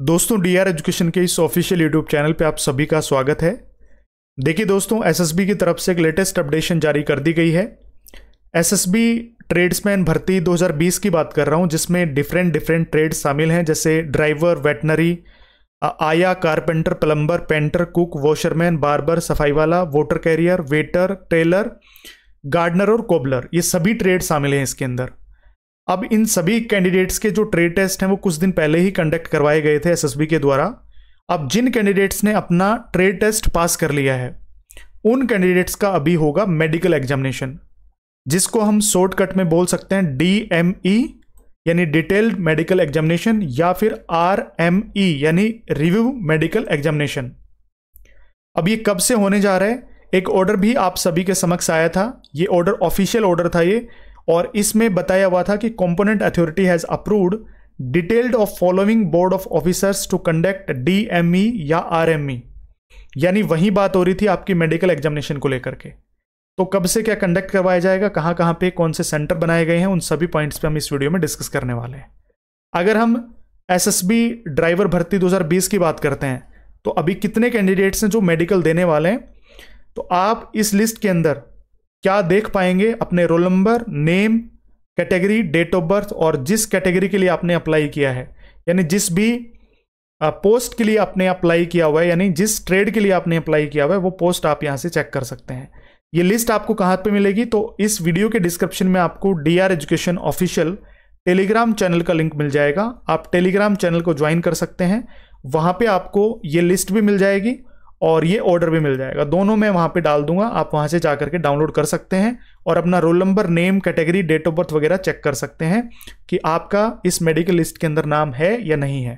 दोस्तों D R education के इस ऑफिशियल यूट्यूब चैनल पे आप सभी का स्वागत है देखिए दोस्तों एसएसबी की तरफ से एक लेटेस्ट अपडेशन जारी कर दी गई है एसएसबी ट्रेड्समैन भर्ती 2020 की बात कर रहा हूँ जिसमें डिफरेंट डिफरेंट ट्रेड शामिल हैं जैसे driver veterinary aya carpenter plumber painter cook washerman barber सफाई वाला water carrier waiter tailor gardener और कोबलर ये सभी ट्रेड शामिल हैं इसके अंदर अब इन सभी कैंडिडेट्स के जो ट्रेड टेस्ट हैं वो कुछ दिन पहले ही कंडक्ट करवाए गए थे एसएसबी के द्वारा अब जिन कैंडिडेट्स ने अपना ट्रेड टेस्ट पास कर लिया है उन कैंडिडेट्स का अभी होगा मेडिकल एग्जामिनेशन जिसको हम शॉर्टकट में बोल सकते हैं डी एम ई यानी डिटेल्ड मेडिकल एग्जामिनेशन या फिर आर एम ई यानी रिव्यू मेडिकल एग्जामिनेशन अब ये कब से होने जा रहा है एक ऑर्डर भी आप सभी के समक्ष आया था ये ऑर्डर ऑफिशियल ऑर्डर था ये और इसमें बताया हुआ था कि component authority has approved detailed of following board of officers to conduct DME या आरएमई e। यानी वही बात हो रही थी आपकी मेडिकल एग्जामिनेशन को लेकर के तो कब से क्या कंडक्ट करवाया जाएगा कहाँ कहाँ पे कौन से सेंटर बनाए गए हैं उन सभी पॉइंट्स पे हम इस वीडियो में डिस्कस करने वाले हैं अगर हम एसएसबी ड्राइवर भर्ती 2020 की बात करते हैं तो अभी कितने कैंडिडेट्स हैं जो मेडिकल देने वाले हैं तो आप इस लिस्ट के अंदर क्या देख पाएंगे अपने roll number name category date of birth और जिस कैटेगरी के लिए आपने अप्लाई किया है यानी जिस भी पोस्ट के लिए आपने अप्लाई किया हुआ है यानी जिस ट्रेड के लिए आपने अप्लाई किया हुआ है वो पोस्ट आप यहाँ से चेक कर सकते हैं ये लिस्ट आपको कहाँ पे मिलेगी तो इस वीडियो के डिस्क्रिप्शन में आपको D R education official Telegram channel का लिंक मिल जाएगा आप टेलीग्राम चैनल को ज्वाइन कर सकते हैं वहाँ पे आपको ये लिस्ट भी मिल जाएगी और ये ऑर्डर भी मिल जाएगा दोनों मैं वहाँ पे डाल दूंगा आप वहाँ से जा करके डाउनलोड कर सकते हैं और अपना roll number name category date of birth वगैरह चेक कर सकते हैं कि आपका इस मेडिकल लिस्ट के अंदर नाम है या नहीं है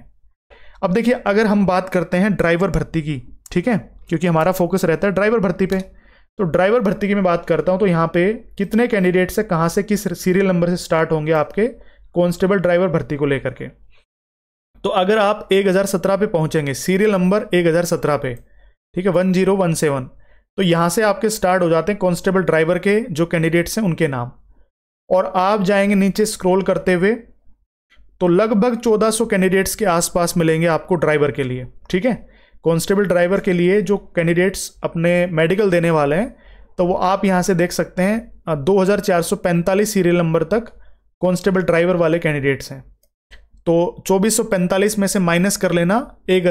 अब देखिए अगर हम बात करते हैं ड्राइवर भर्ती की ठीक है क्योंकि हमारा फोकस रहता है ड्राइवर भर्ती पे तो ड्राइवर भर्ती की मैं बात करता हूँ तो यहाँ पे कितने कैंडिडेट से कहाँ से किस सीरियल नंबर से स्टार्ट होंगे आपके कॉन्स्टेबल ड्राइवर भर्ती को लेकर के तो अगर आप एक सत्रह पे पहुंचेंगे सीरियल नंबर एक सत्रह पे ठीक है वन जीरो वन सेवन तो यहाँ से आपके स्टार्ट हो जाते हैं कॉन्स्टेबल ड्राइवर के जो कैंडिडेट्स हैं उनके नाम और आप जाएंगे नीचे स्क्रोल करते हुए तो लगभग 1400 कैंडिडेट्स के आसपास मिलेंगे आपको ड्राइवर के लिए ठीक है कॉन्स्टेबल ड्राइवर के लिए जो कैंडिडेट्स अपने मेडिकल देने वाले हैं तो वो आप यहाँ से देख सकते हैं दो सीरियल नंबर तक कॉन्स्टेबल ड्राइवर वाले कैंडिडेट्स हैं तो 2445 में से माइनस कर लेना एक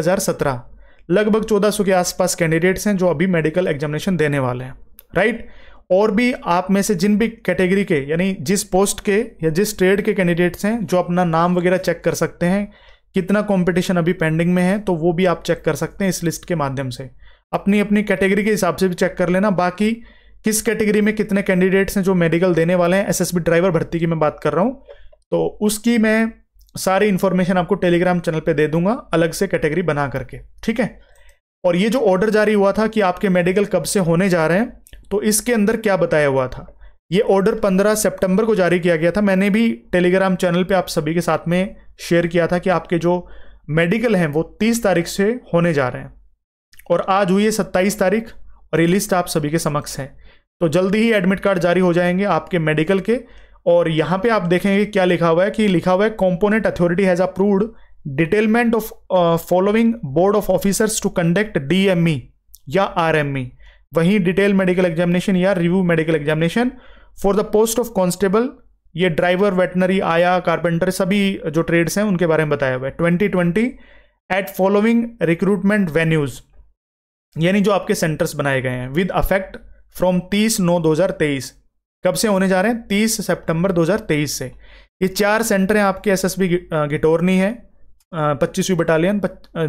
लगभग चौदह सौ के आसपास कैंडिडेट्स हैं जो अभी मेडिकल एग्जामिनेशन देने वाले हैं राइट और भी आप में से जिन भी कैटेगरी के यानी जिस पोस्ट के या जिस ट्रेड के कैंडिडेट्स हैं जो अपना नाम वगैरह चेक कर सकते हैं कितना कंपटीशन अभी पेंडिंग में है तो वो भी आप चेक कर सकते हैं इस लिस्ट के माध्यम से अपनी अपनी कैटेगरी के हिसाब से भी चेक कर लेना बाकी किस कैटेगरी में कितने कैंडिडेट्स हैं जो मेडिकल देने वाले हैं एसएसबी ड्राइवर भर्ती की मैं बात कर रहा हूँ तो उसकी मैं सारी इन्फॉर्मेशन आपको टेलीग्राम चैनल पे दे दूंगा अलग से कैटेगरी बना करके ठीक है और ये जो ऑर्डर जारी हुआ था कि आपके मेडिकल कब से होने जा रहे हैं तो इसके अंदर क्या बताया हुआ था ये ऑर्डर 15 सितंबर को जारी किया गया था मैंने भी टेलीग्राम चैनल पे आप सभी के साथ में शेयर किया था कि आपके जो मेडिकल हैं वो 30 तारीख से होने जा रहे हैं और आज हुई है सत्ताईस तारीख और ये लिस्ट आप सभी के समक्ष है तो जल्दी ही एडमिट कार्ड जारी हो जाएंगे आपके मेडिकल के और यहाँ पे आप देखेंगे क्या लिखा हुआ है कि लिखा हुआ है component authority has approved detailment of following board of officers to conduct DME या आरएमई e. वहीं डिटेल मेडिकल एग्जामिनेशन या review medical examination for the post of constable ये ड्राइवर वेटनरी आया कारपेंटर सभी जो ट्रेड्स हैं उनके बारे में बताया हुआ है twenty twenty eight following recruitment venues यानी जो आपके सेंटर्स बनाए गए हैं विद अफेक्ट फ्रॉम तीस नौ दो हज़ार तेईस कब से होने जा रहे हैं तीस सितंबर 2023 से ये चार सेंटर हैं आपके एसएसबी गिटोरनी है पच्चीसवीं बटालियन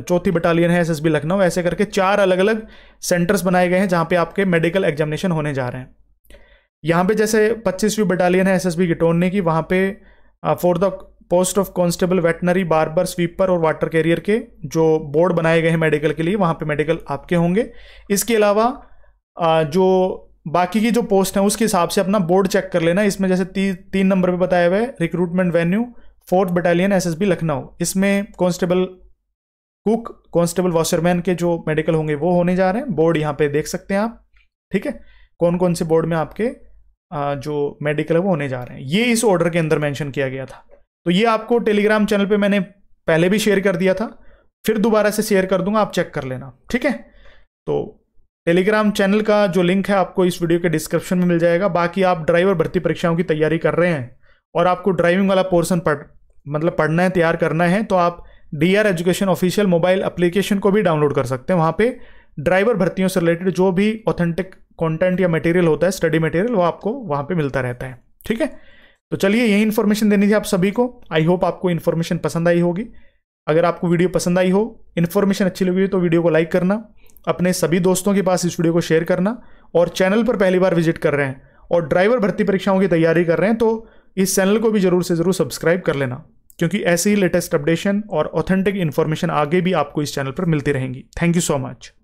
चौथी बटालियन है एसएसबी लखनऊ ऐसे करके चार अलग अलग सेंटर्स बनाए गए हैं जहाँ पे आपके मेडिकल एग्जामिनेशन होने जा रहे हैं यहां पे जैसे पच्चीसवीं बटालियन है एसएसबी गिटोरनी की वहाँ पे for the post of constable veterinary barber sweeper और वाटर कैरियर के जो बोर्ड बनाए गए हैं मेडिकल के लिए वहाँ पे मेडिकल आपके होंगे इसके अलावा जो बाकी की जो पोस्ट है उसके हिसाब से अपना बोर्ड चेक कर लेना इसमें जैसे ती, तीन नंबर पे बताया हुआ है recruitment venue fourth battalion SSB Lucknow इसमें कांस्टेबल कुक कांस्टेबल वॉशरमैन के जो मेडिकल होंगे वो होने जा रहे हैं बोर्ड यहाँ पे देख सकते हैं आप ठीक है कौन कौन से बोर्ड में आपके जो मेडिकल है वो होने जा रहे हैं ये इस ऑर्डर के अंदर मैंशन किया गया था तो ये आपको टेलीग्राम चैनल पे मैंने पहले भी शेयर कर दिया था फिर दोबारा से शेयर कर दूंगा आप चेक कर लेना ठीक है तो टेलीग्राम चैनल का जो लिंक है आपको इस वीडियो के डिस्क्रिप्शन में मिल जाएगा बाकी आप ड्राइवर भर्ती परीक्षाओं की तैयारी कर रहे हैं और आपको ड्राइविंग वाला पोर्सन पढ़ मतलब पढ़ना है तैयार करना है तो आप D R education official mobile application को भी डाउनलोड कर सकते हैं वहाँ पर ड्राइवर भर्तियों से रिलेटेड जो भी ऑथेंटिक कॉन्टेंट या मटेरियल होता है स्टडी मटेरियल वो आपको वहाँ पर मिलता रहता है ठीक है तो चलिए यही इन्फॉर्मेशन देनी थी आप सभी को आई होप आपको इन्फॉर्मेशन पसंद आई होगी अगर आपको वीडियो पसंद आई हो इन्फॉर्मेशन अच्छी लगी हो तो वीडियो को लाइक करना अपने सभी दोस्तों के पास इस वीडियो को शेयर करना और चैनल पर पहली बार विजिट कर रहे हैं और ड्राइवर भर्ती परीक्षाओं की तैयारी कर रहे हैं तो इस चैनल को भी ज़रूर से ज़रूर सब्सक्राइब कर लेना क्योंकि ऐसे ही लेटेस्ट अपडेशन और ऑथेंटिक इन्फॉर्मेशन आगे भी आपको इस चैनल पर मिलती रहेंगी थैंक यू सो मच